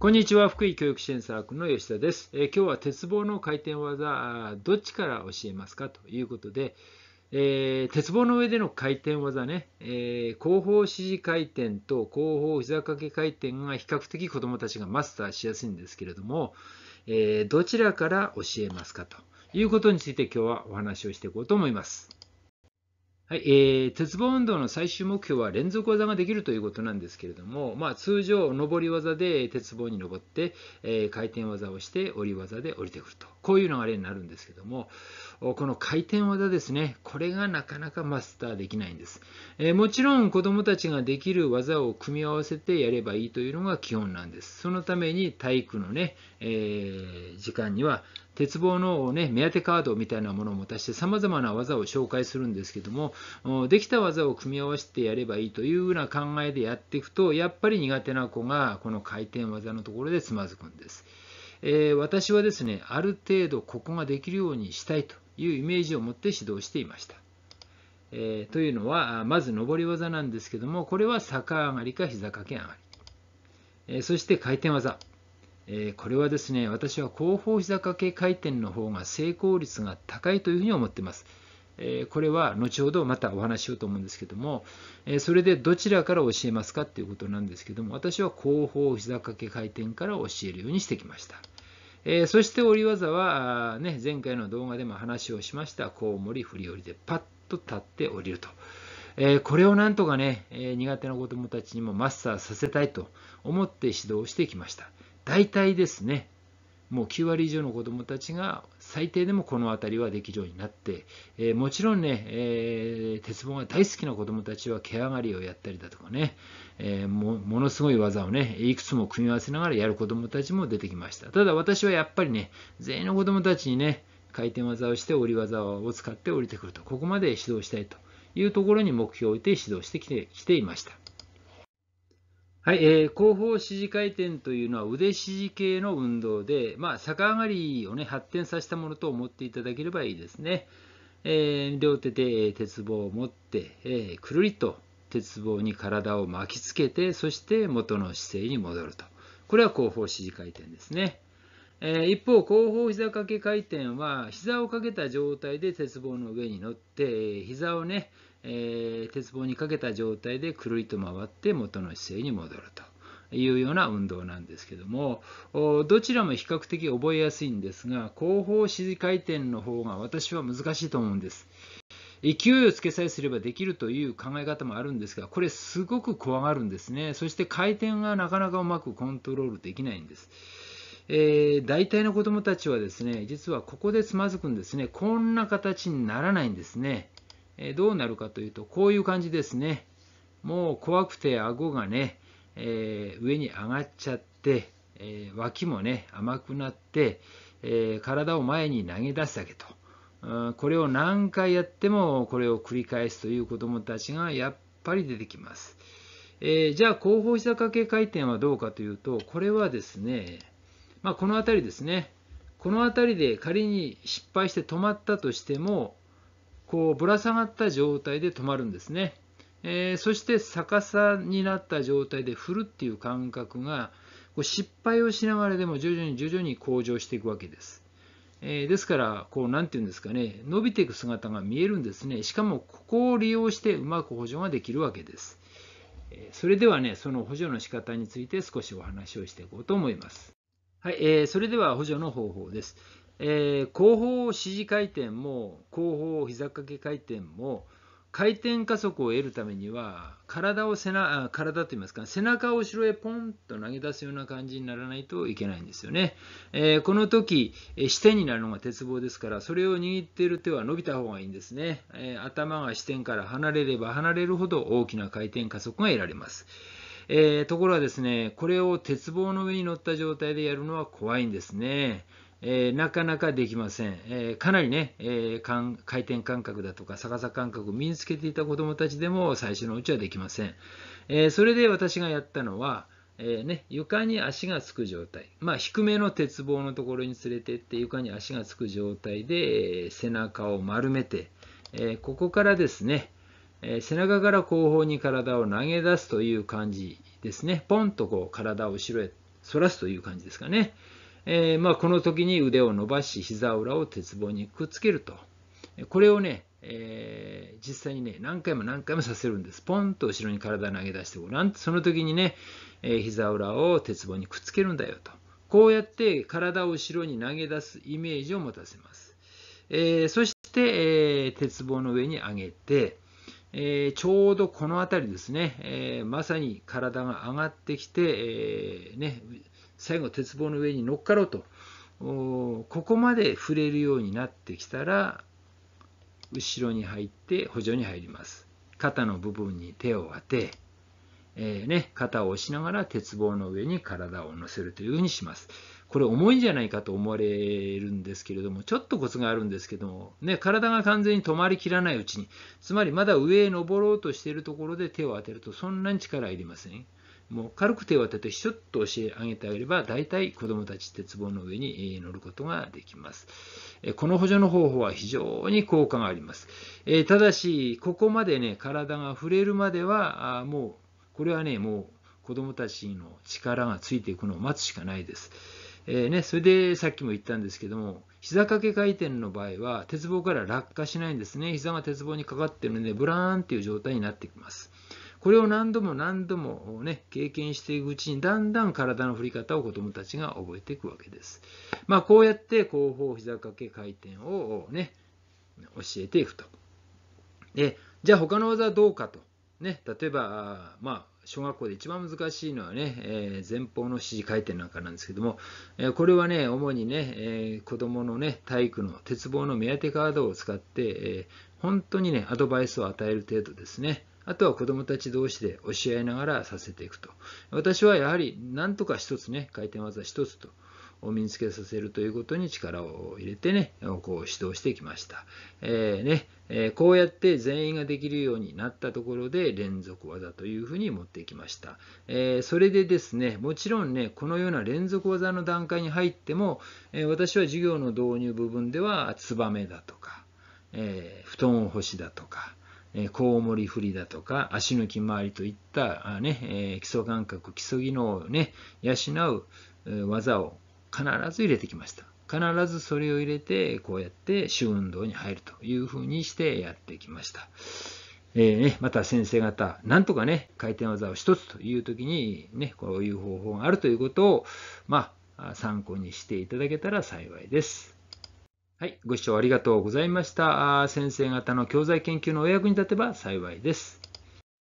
こんにちは福井教育支援サークルの吉田です、えー、今日は鉄棒の回転技どっちから教えますかということで、えー、鉄棒の上での回転技ね、えー、後方支持回転と後方膝掛け回転が比較的子どもたちがマスターしやすいんですけれども、えどちらから教えますかということについて今日はお話をしていこうと思います。はい、えー、鉄棒運動の最終目標は連続技ができるということなんですけれども、まあ、通常、上り技で鉄棒に登って、えー、回転技をして、降り技で降りてくると、こういう流れになるんですけども、この回転技ですね、これがなかなかマスターできないんです。えー、もちろん、子どもたちができる技を組み合わせてやればいいというのが基本なんです。そのために体育のね、え時間には鉄棒の、ね、目当てカードみたいなものを持たせてさまざまな技を紹介するんですけどもできた技を組み合わせてやればいいというような考えでやっていくとやっぱり苦手な子がこの回転技のところでつまずくんです。えー、私はですねある程度ここができるようにしたいというイメージを持って指導していました。えー、というのはまず上り技なんですけどもこれは逆上がりか膝掛け上がり、えー、そして回転技えー、これはですね私は後方膝掛け回転の方が成功率が高いというふうに思ってます。えー、これは後ほどまたお話ししようと思うんですけども、えー、それでどちらから教えますかっていうことなんですけども私は後方膝掛け回転から教えるようにしてきました。えそして折り技は、ね、前回の動画でも話をしましたコウモリ振り折りでパッと立って降りると。えこれをなんとかね、え苦手な子どもたちにもマスターさせたいと思って指導してきました。大体ですね、もう9割以上の子どもたちが最低でもこの辺りはできるようになって、えー、もちろんね、えー、鉄棒が大好きな子どもたちは毛上がりをやったりだとかね、えー、もものすごい技をねいくつも組み合わせながらやる子どもたちも出てきましたただ私はやっぱりね全員の子どもたちにね回転技をして折り技を使って降りてくるとここまで指導したいというところに目標を置いて指導してきてきていましたはい、えー、後方支持回転というのは腕支持系の運動で、まあ、逆上がりを、ね、発展させたものと思っていただければいいですね。えー、両手で鉄棒を持って、えー、くるりと鉄棒に体を巻きつけて、そして元の姿勢に戻ると。これは後方支持回転ですね。えー、一方、後方膝掛け回転は、膝をかけた状態で鉄棒の上に乗って、膝をね、えー、鉄棒にかけた状態でくるりと回って元の姿勢に戻ると。いうような運動なんですけどもどちらも比較的覚えやすいんですが後方支持回転の方が私は難しいと思うんです勢いをつけさえすればできるという考え方もあるんですがこれすごく怖がるんですねそして回転がなかなかうまくコントロールできないんですえー、大体の子どもたちはですね実はここでつまずくんですねこんな形にならないんですねえどうなるかというと、こういう感じですね。もう怖くて顎がね、えー、上に上がっちゃって、えー、脇もね、甘くなって、えー、体を前に投げ出すだけと、うん。これを何回やってもこれを繰り返すという子どもたちがやっぱり出てきます。えじゃあ、後方膝掛け回転はどうかというと、これはですね、まあ、この辺りですね。この辺りで仮に失敗して止まったとしても、こうぶら下がった状態で止まるんですね、えー、そして逆さになった状態で振るっていう感覚がこう失敗をしながらでも徐々に徐々に向上していくわけです、えー、ですからこう何て言うんですかね伸びていく姿が見えるんですねしかもここを利用してうまく補助ができるわけですそれではね、その補助の仕方について少しお話をしていこうと思います。はい、えー、それでは補助の方法です。えー、後方支持回転も後方膝掛け回転も回転加速を得るためには体を背中体といいますか背中を後ろへポンと投げ出すような感じにならないといけないんですよね、えー、この時支点になるのが鉄棒ですからそれを握っている手は伸びた方がいいんですね、えー、頭が支点から離れれば離れるほど大きな回転加速が得られますえー、ところがですね、これを鉄棒の上に乗った状態でやるのは怖いんですね。えー、なかなかできません、えー、かなりね、えー、回転感覚だとか逆さ感覚を身につけていた子どもたちでも最初のうちはできません、えそれで私がやったのは、えね、床に足がつく状態、まあ、低めの鉄棒のところに連れてって床に足がつく状態で、え背中を丸めて、えここからですね、え背中から後方に体を投げ出すという感じですねポンとこう体を後ろへ反らすという感じですかね、えー、まあ、この時に腕を伸ばし膝裏を鉄棒にくっつけるとこれをね、えー、実際にね何回も何回もさせるんですポンと後ろに体投げ出してごらんその時にね、えー、膝裏を鉄棒にくっつけるんだよとこうやって体を後ろに投げ出すイメージを持たせます、えー、そして、えー、鉄棒の上に上げて、えー、ちょうどこの辺りですね、えまさに体が上がってきて、えね、最後鉄棒の上に乗っかろうとここまで触れるようになってきたら後ろに入って補助に入ります肩の部分に手を当て、えー、ね、肩を押しながら鉄棒の上に体を乗せるというふうにしますこれ重いんじゃないかと思われるんですけれどもちょっとコツがあるんですけども、ね、体が完全に止まりきらないうちにつまりまだ上へ登ろうとしているところで手を当てるとそんなに力いりません、もう軽く手を当ててシュッと押し上げてあげれば大体子どもたち鉄棒の上に乗ることができます。この補助の方法は非常に効果があります。ただしここまでね体が触れるまではもうこれはねもう子どもたちの力がついていくのを待つしかないです。えね、それでさっきも言ったんですけども膝掛け回転の場合は鉄棒から落下しないんですね膝が鉄棒にかかってるのでブラーンっていう状態になってきます。これを何度も何度も、ね、経験していくうちにだんだん体の振り方を子供たちが覚えていくわけです。まあ、こうやって後方膝掛け回転を、ね、教えていくと。でじゃあ他の技はどうかと。ね、例えば、まあ、小学校で一番難しいのはね、えー、前方の指示回転なんかなんですけども、えー、これはね、主にね、えー、子供のね、体育の鉄棒の目当てカードを使って、え本当にね、アドバイスを与える程度ですね。あとは子どもたち同士で教え合いながらさせていくと。私はやはり何とか一つね、回転技一つと。を身につけさせるということに力を入れてね、こう指導してきました。えー、ねえー、こうやって全員ができるようになったところで連続技というふうに持ってきました。えー、それでですね、もちろんね、このような連続技の段階に入っても、え私は授業の導入部分ではツバメだとか、え布団を干しだとか、えコウモリ振りだとか足の気回りといったね、え基礎感覚基礎技能をね養う技を必ず入れてきました必ずそれを入れてこうやって主運動に入るというふうにしてやってきました、えー、ね、また先生方なんとかね回転技を1つという時にねこういう方法があるということをまあ参考にしていただけたら幸いです。はい、ご視聴ありがとうございました。先生方の教材研究のお役に立てば幸いです。